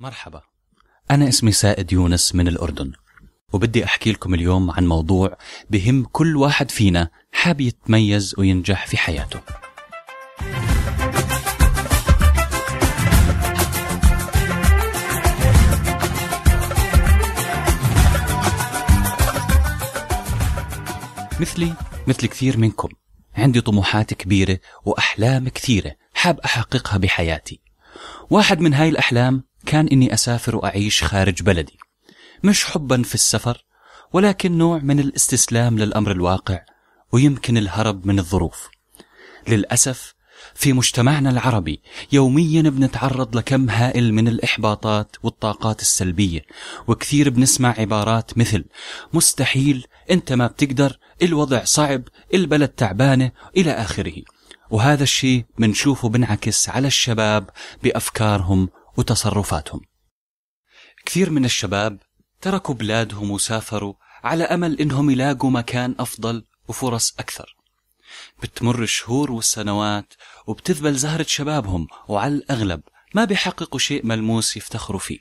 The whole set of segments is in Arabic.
مرحبا أنا اسمي سائد يونس من الأردن وبدي أحكي لكم اليوم عن موضوع بهم كل واحد فينا حاب يتميز وينجح في حياته مثلي مثل كثير منكم عندي طموحات كبيرة وأحلام كثيرة حاب أحققها بحياتي واحد من هاي الأحلام كان إني أسافر وأعيش خارج بلدي مش حبا في السفر ولكن نوع من الاستسلام للأمر الواقع ويمكن الهرب من الظروف للأسف في مجتمعنا العربي يوميا بنتعرض لكم هائل من الإحباطات والطاقات السلبية وكثير بنسمع عبارات مثل مستحيل أنت ما بتقدر الوضع صعب البلد تعبانة إلى آخره وهذا الشيء بنشوفه بنعكس على الشباب بأفكارهم وتصرفاتهم كثير من الشباب تركوا بلادهم وسافروا على أمل إنهم يلاقوا مكان أفضل وفرص أكثر بتمر الشهور والسنوات وبتذبل زهرة شبابهم وعلى الأغلب ما بيحققوا شيء ملموس يفتخروا فيه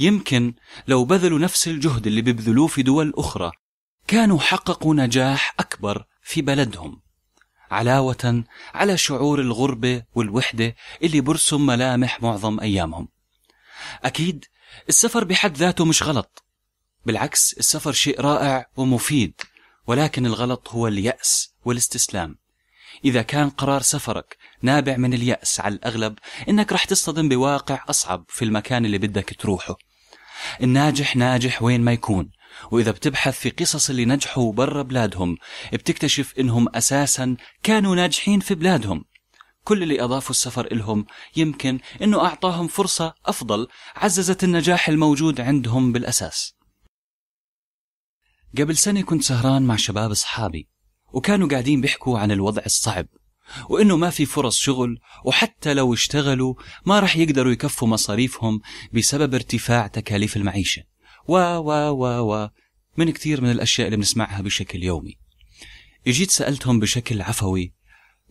يمكن لو بذلوا نفس الجهد اللي بيبذلوه في دول أخرى كانوا حققوا نجاح أكبر في بلدهم علاوة على شعور الغربة والوحدة اللي برسم ملامح معظم أيامهم أكيد السفر بحد ذاته مش غلط بالعكس السفر شيء رائع ومفيد ولكن الغلط هو اليأس والاستسلام إذا كان قرار سفرك نابع من اليأس على الأغلب إنك رح تصطدم بواقع أصعب في المكان اللي بدك تروحه الناجح ناجح وين ما يكون وإذا بتبحث في قصص اللي نجحوا برا بلادهم بتكتشف إنهم أساسا كانوا ناجحين في بلادهم كل اللي أضافوا السفر إلهم يمكن إنه أعطاهم فرصة أفضل عززت النجاح الموجود عندهم بالأساس قبل سنة كنت سهران مع شباب أصحابي وكانوا قاعدين بيحكوا عن الوضع الصعب وإنه ما في فرص شغل وحتى لو اشتغلوا ما رح يقدروا يكفوا مصاريفهم بسبب ارتفاع تكاليف المعيشة و و و و من كثير من الأشياء اللي بنسمعها بشكل يومي اجيت سألتهم بشكل عفوي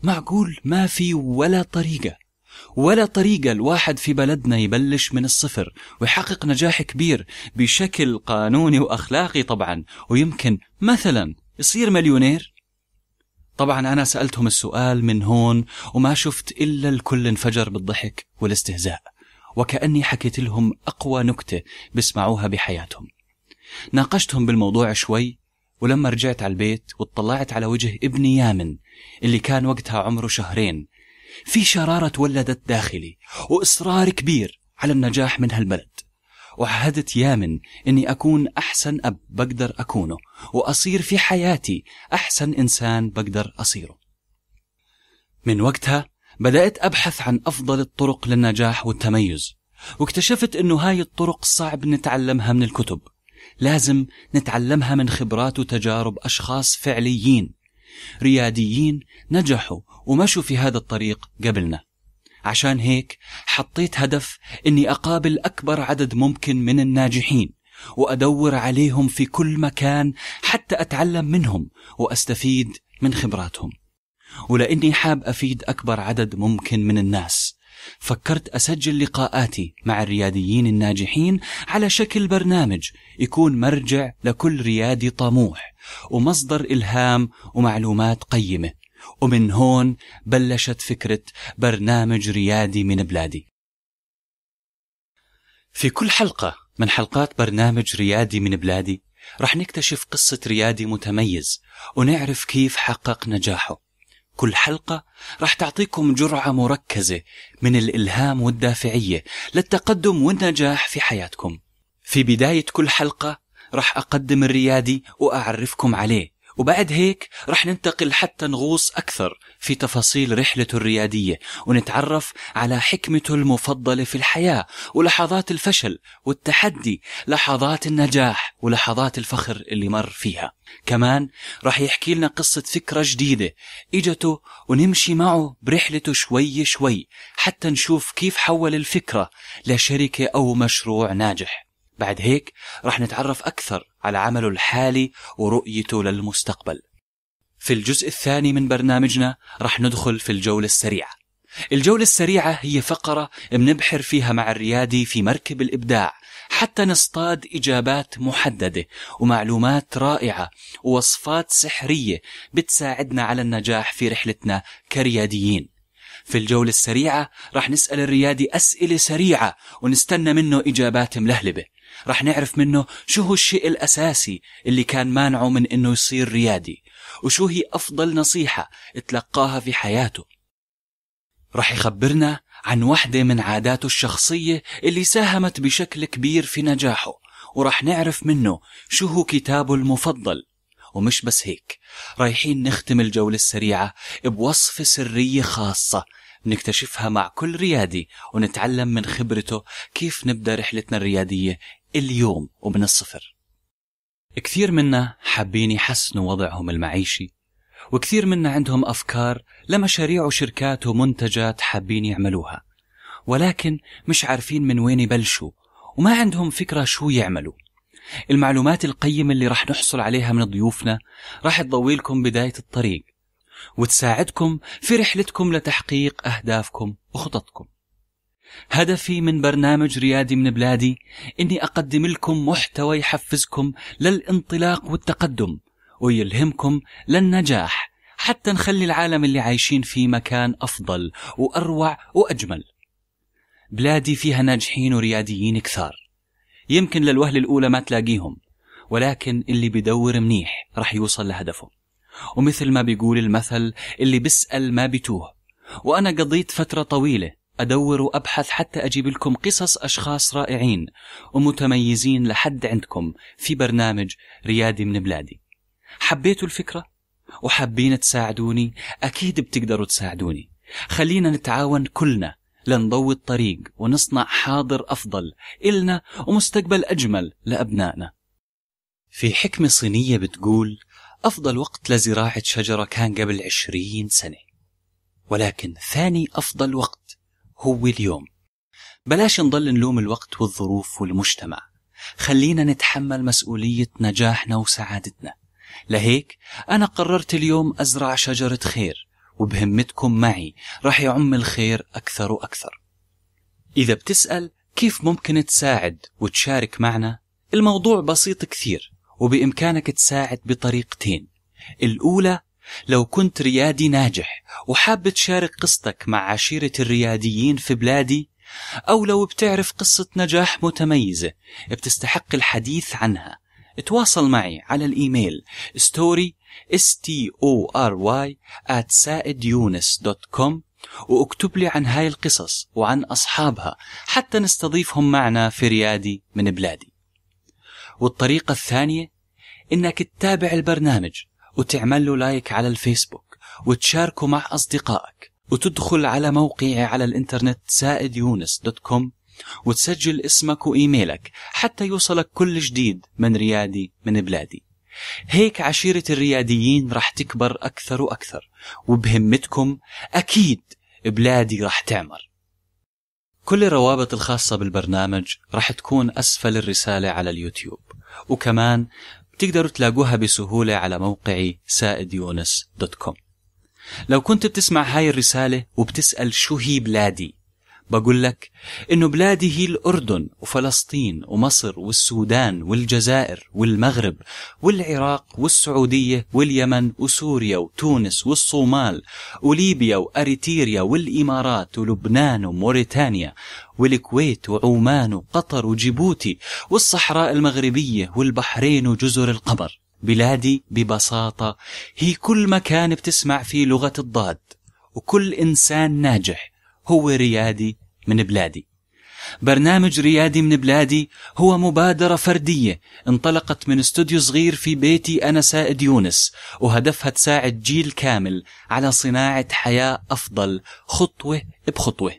معقول ما في ولا طريقة ولا طريقة الواحد في بلدنا يبلش من الصفر ويحقق نجاح كبير بشكل قانوني وأخلاقي طبعا ويمكن مثلا يصير مليونير طبعا أنا سألتهم السؤال من هون وما شفت إلا الكل انفجر بالضحك والاستهزاء وكأني حكيت لهم أقوى نكتة بسمعوها بحياتهم ناقشتهم بالموضوع شوي ولما رجعت على البيت واطلعت على وجه ابني يامن اللي كان وقتها عمره شهرين في شرارة تولدت داخلي وإصرار كبير على النجاح من هالبلد وعهدت يامن إني أكون أحسن أب بقدر أكونه وأصير في حياتي أحسن إنسان بقدر أصيره من وقتها بدأت أبحث عن أفضل الطرق للنجاح والتميز واكتشفت أنه هاي الطرق صعب نتعلمها من الكتب لازم نتعلمها من خبرات وتجارب أشخاص فعليين رياديين نجحوا ومشوا في هذا الطريق قبلنا عشان هيك حطيت هدف أني أقابل أكبر عدد ممكن من الناجحين وأدور عليهم في كل مكان حتى أتعلم منهم وأستفيد من خبراتهم ولأني حاب أفيد أكبر عدد ممكن من الناس فكرت أسجل لقاءاتي مع الرياديين الناجحين على شكل برنامج يكون مرجع لكل ريادي طموح ومصدر إلهام ومعلومات قيمة ومن هون بلشت فكرة برنامج ريادي من بلادي في كل حلقة من حلقات برنامج ريادي من بلادي رح نكتشف قصة ريادي متميز ونعرف كيف حقق نجاحه كل حلقة راح تعطيكم جرعة مركزة من الإلهام والدافعية للتقدم والنجاح في حياتكم في بداية كل حلقة راح أقدم الريادي وأعرفكم عليه وبعد هيك رح ننتقل حتى نغوص أكثر في تفاصيل رحلته الريادية ونتعرف على حكمته المفضلة في الحياة ولحظات الفشل والتحدي لحظات النجاح ولحظات الفخر اللي مر فيها كمان رح يحكي لنا قصة فكرة جديدة إجته ونمشي معه برحلته شوي شوي حتى نشوف كيف حول الفكرة لشركة أو مشروع ناجح بعد هيك رح نتعرف أكثر على عمله الحالي ورؤيته للمستقبل في الجزء الثاني من برنامجنا رح ندخل في الجولة السريعة الجولة السريعة هي فقرة بنبحر فيها مع الريادي في مركب الإبداع حتى نصطاد إجابات محددة ومعلومات رائعة ووصفات سحرية بتساعدنا على النجاح في رحلتنا كرياديين في الجولة السريعة رح نسأل الريادي أسئلة سريعة ونستنى منه إجابات ملهلبة رح نعرف منه شو هو الشيء الأساسي اللي كان مانعه من إنه يصير ريادي وشو هي أفضل نصيحة تلقاها في حياته رح يخبرنا عن وحدة من عاداته الشخصية اللي ساهمت بشكل كبير في نجاحه ورح نعرف منه شو هو كتابه المفضل ومش بس هيك رايحين نختم الجولة السريعة بوصفة سرية خاصة نكتشفها مع كل ريادي ونتعلم من خبرته كيف نبدأ رحلتنا الريادية اليوم ومن الصفر كثير منا حابين يحسنوا وضعهم المعيشي وكثير منا عندهم أفكار لمشاريع وشركات ومنتجات حابين يعملوها ولكن مش عارفين من وين يبلشوا وما عندهم فكرة شو يعملوا المعلومات القيمة اللي راح نحصل عليها من ضيوفنا راح تضوي لكم بداية الطريق وتساعدكم في رحلتكم لتحقيق أهدافكم وخططكم هدفي من برنامج ريادي من بلادي إني أقدم لكم محتوى يحفزكم للانطلاق والتقدم ويلهمكم للنجاح حتى نخلي العالم اللي عايشين فيه مكان أفضل وأروع وأجمل بلادي فيها ناجحين ورياديين كثار يمكن للوهلة الأولى ما تلاقيهم ولكن اللي بدور منيح رح يوصل لهدفه ومثل ما بيقول المثل اللي بيسأل ما بتوه وأنا قضيت فترة طويلة أدور وأبحث حتى أجيب لكم قصص أشخاص رائعين ومتميزين لحد عندكم في برنامج ريادي من بلادي حبيتوا الفكرة؟ وحابين تساعدوني؟ أكيد بتقدروا تساعدوني خلينا نتعاون كلنا لنضوي الطريق ونصنع حاضر أفضل إلنا ومستقبل أجمل لأبنائنا في حكمة صينية بتقول أفضل وقت لزراعة شجرة كان قبل عشرين سنة ولكن ثاني أفضل وقت هو اليوم بلاش نضل نلوم الوقت والظروف والمجتمع خلينا نتحمل مسؤولية نجاحنا وسعادتنا لهيك أنا قررت اليوم أزرع شجرة خير وبهمتكم معي رح يعم الخير أكثر وأكثر إذا بتسأل كيف ممكن تساعد وتشارك معنا الموضوع بسيط كثير وبإمكانك تساعد بطريقتين الأولى لو كنت ريادي ناجح وحاب تشارك قصتك مع عشيرة الرياديين في بلادي أو لو بتعرف قصة نجاح متميزة بتستحق الحديث عنها تواصل معي على الإيميل story story at saedyunus.com واكتب لي عن هاي القصص وعن أصحابها حتى نستضيفهم معنا في ريادي من بلادي والطريقة الثانية إنك تتابع البرنامج وتعمل له لايك على الفيسبوك وتشاركه مع أصدقائك وتدخل على موقعي على الإنترنت سائد يونس دوت كوم وتسجل اسمك وإيميلك حتى يوصلك كل جديد من ريادي من بلادي هيك عشيرة الرياديين رح تكبر أكثر وأكثر وبهمتكم أكيد بلادي رح تعمر كل الروابط الخاصة بالبرنامج رح تكون أسفل الرسالة على اليوتيوب وكمان تقدروا تلاقوها بسهولة على موقعي يونس دوت كوم لو كنت بتسمع هاي الرسالة وبتسأل شو هي بلادي بقول لك إنه بلادي هي الأردن وفلسطين ومصر والسودان والجزائر والمغرب والعراق والسعودية واليمن وسوريا وتونس والصومال وليبيا وأريتيريا والإمارات ولبنان وموريتانيا والكويت وعمان وقطر وجيبوتي والصحراء المغربية والبحرين وجزر القمر بلادي ببساطة هي كل مكان بتسمع فيه لغة الضاد وكل إنسان ناجح هو ريادي من بلادي برنامج ريادي من بلادي هو مبادرة فردية انطلقت من استوديو صغير في بيتي أنا سائد يونس وهدفها تساعد جيل كامل على صناعة حياة أفضل خطوة بخطوة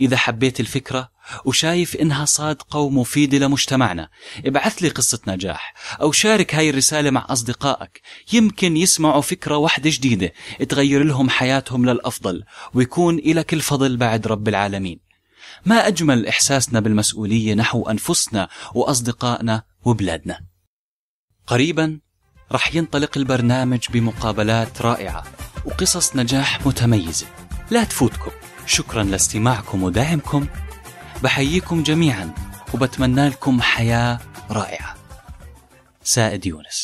إذا حبيت الفكرة وشايف إنها صادقة ومفيدة لمجتمعنا ابعث لي قصة نجاح أو شارك هاي الرسالة مع أصدقائك يمكن يسمعوا فكرة واحدة جديدة تغير لهم حياتهم للأفضل ويكون إلك الفضل بعد رب العالمين ما أجمل إحساسنا بالمسؤولية نحو أنفسنا وأصدقائنا وبلادنا قريبا رح ينطلق البرنامج بمقابلات رائعة وقصص نجاح متميزة لا تفوتكم شكرا لاستماعكم ودعمكم بحييكم جميعا وبتمنى لكم حياة رائعة سائد يونس